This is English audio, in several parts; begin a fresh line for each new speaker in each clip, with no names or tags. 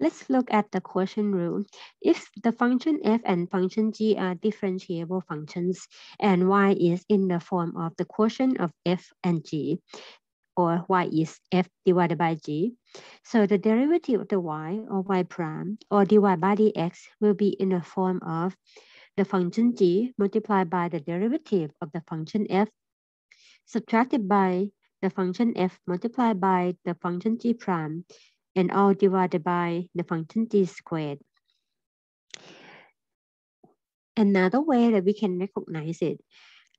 Let's look at the quotient rule. If the function f and function g are differentiable functions and y is in the form of the quotient of f and g, or y is f divided by g. So the derivative of the y or y prime or dy by dx will be in the form of the function g multiplied by the derivative of the function f subtracted by the function f multiplied by the function g prime and all divided by the function t squared. Another way that we can recognize it,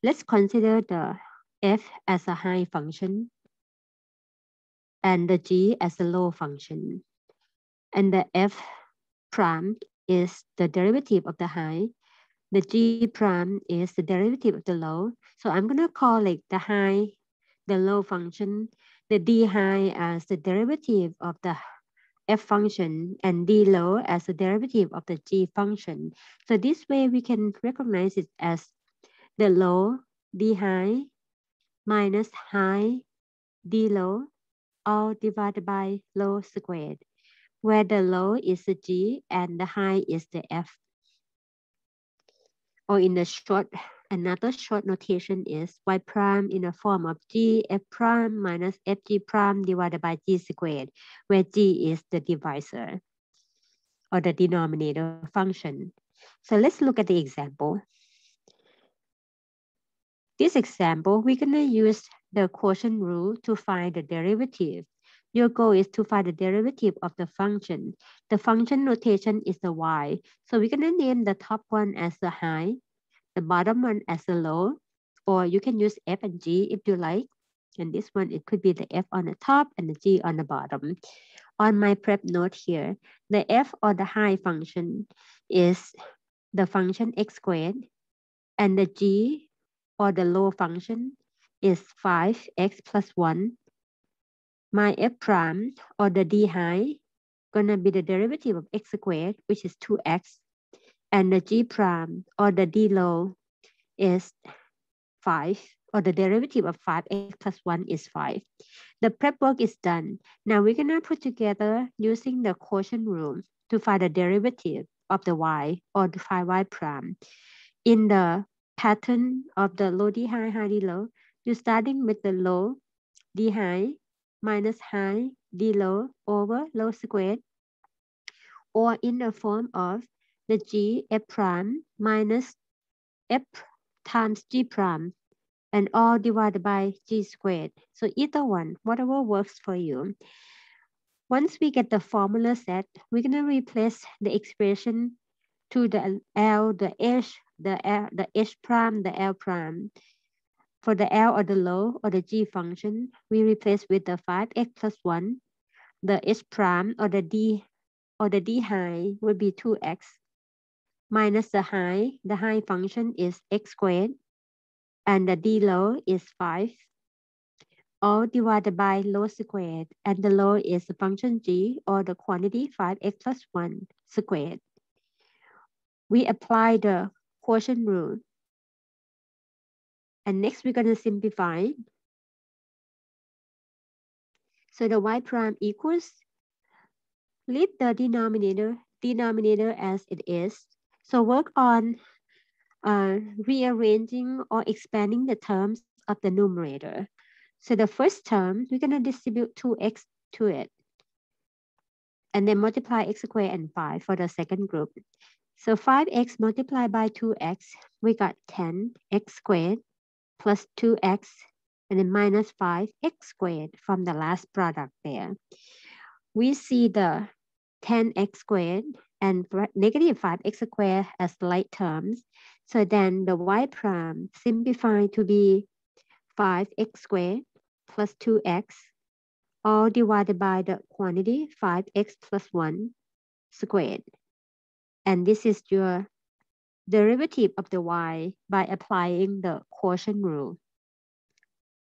let's consider the f as a high function and the g as a low function. And the f prime is the derivative of the high. The g prime is the derivative of the low. So I'm going to call it the high, the low function, the d high as the derivative of the f function and d low as the derivative of the g function. So this way we can recognize it as the low d high minus high d low all divided by low squared, where the low is the g and the high is the f. Or in the short Another short notation is y prime in the form of g f prime minus fg prime divided by g squared, where g is the divisor or the denominator function. So let's look at the example. This example, we're gonna use the quotient rule to find the derivative. Your goal is to find the derivative of the function. The function notation is the y. So we're gonna name the top one as the high the bottom one as a low, or you can use F and G if you like. And this one, it could be the F on the top and the G on the bottom. On my prep note here, the F or the high function is the function x squared, and the G or the low function is 5x plus 1. My f prime or the d high gonna be the derivative of x squared, which is 2x and the g prime or the d low is 5 or the derivative of 5x plus 1 is 5. The prep work is done. Now we're going to put together using the quotient rule to find the derivative of the y or to find y prime. In the pattern of the low d high, high d low, you're starting with the low d high minus high d low over low squared or in the form of the g f prime minus f times g prime and all divided by g squared. So either one, whatever works for you. Once we get the formula set, we're going to replace the expression to the L, the H, the L, the H prime, the L prime. For the L or the low or the G function, we replace with the 5x plus 1. The H prime or the D or the D high would be 2x minus the high. The high function is x squared and the d low is 5. All divided by low squared and the low is the function g or the quantity 5x plus 1 squared. We apply the quotient rule. And next we're going to simplify. So the y prime equals, leave the denominator, denominator as it is, so work on uh, rearranging or expanding the terms of the numerator. So the first term, we're going to distribute 2x to it. And then multiply x squared and 5 for the second group. So 5x multiplied by 2x, we got 10x squared plus 2x and then minus 5x squared from the last product there. We see the 10x squared and negative 5x squared as like terms. So then the y prime simplified to be 5x squared plus 2x, all divided by the quantity 5x plus 1 squared. And this is your derivative of the y by applying the quotient rule.